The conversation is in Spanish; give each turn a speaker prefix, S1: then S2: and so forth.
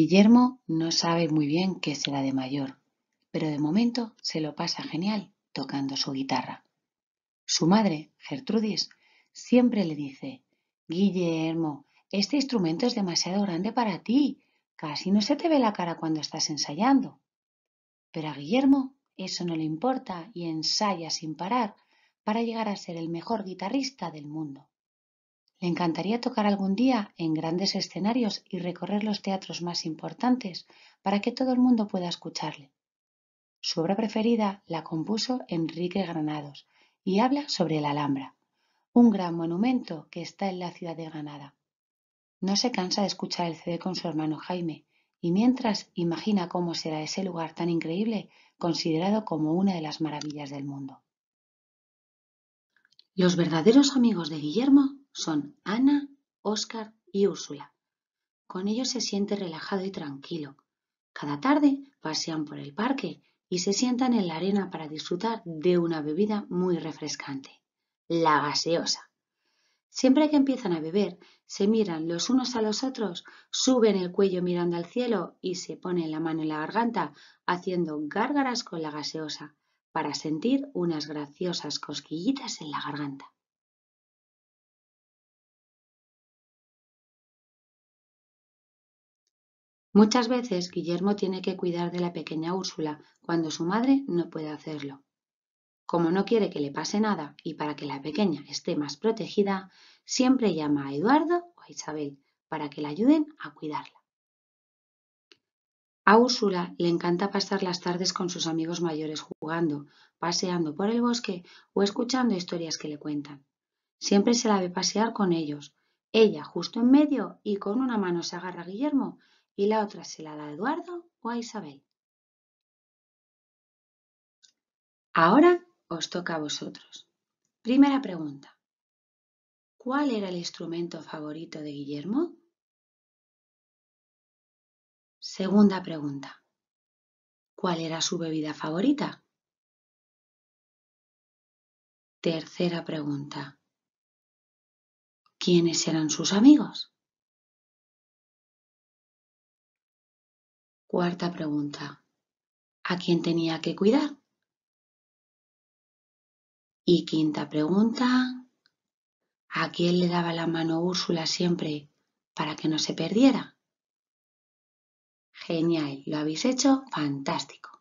S1: Guillermo no sabe muy bien
S2: qué será de mayor, pero de momento se lo pasa genial tocando su guitarra. Su madre, Gertrudis, siempre le dice, Guillermo, este instrumento es demasiado grande para ti, casi no se te ve la cara cuando estás ensayando. Pero a Guillermo eso no le importa y ensaya sin parar para llegar a ser el mejor guitarrista del mundo. Le encantaría tocar algún día en grandes escenarios y recorrer los teatros más importantes para que todo el mundo pueda escucharle. Su obra preferida la compuso Enrique Granados y habla sobre la Alhambra, un gran monumento que está en la ciudad de Granada. No se cansa de escuchar el CD con su hermano Jaime y mientras imagina cómo será ese lugar tan increíble considerado como una de las maravillas del mundo. Los verdaderos amigos de Guillermo son Ana, Óscar y Úrsula. Con ellos se siente relajado y tranquilo. Cada tarde pasean por el parque y se sientan en la arena para disfrutar de una bebida muy refrescante, la gaseosa. Siempre que empiezan a beber, se miran los unos a los otros, suben el cuello mirando al cielo y se ponen la mano en la garganta haciendo gárgaras con la gaseosa para sentir unas graciosas
S1: cosquillitas en la garganta. Muchas veces Guillermo tiene que cuidar
S2: de la pequeña Úrsula cuando su madre no puede hacerlo. Como no quiere que le pase nada y para que la pequeña esté más protegida, siempre llama a Eduardo o a Isabel para que la ayuden a cuidarla. A Úrsula le encanta pasar las tardes con sus amigos mayores jugando, paseando por el bosque o escuchando historias que le cuentan. Siempre se la ve pasear con ellos, ella justo en medio y con una mano se agarra a Guillermo y la otra se la da a Eduardo o a Isabel.
S3: Ahora os toca a vosotros. Primera pregunta. ¿Cuál era el instrumento favorito de
S1: Guillermo? Segunda pregunta. ¿Cuál era su bebida favorita? Tercera pregunta. ¿Quiénes eran sus amigos? Cuarta pregunta. ¿A quién tenía que cuidar?
S2: Y quinta pregunta. ¿A quién le daba la mano Úrsula siempre
S1: para que no se perdiera? Genial, lo habéis hecho fantástico.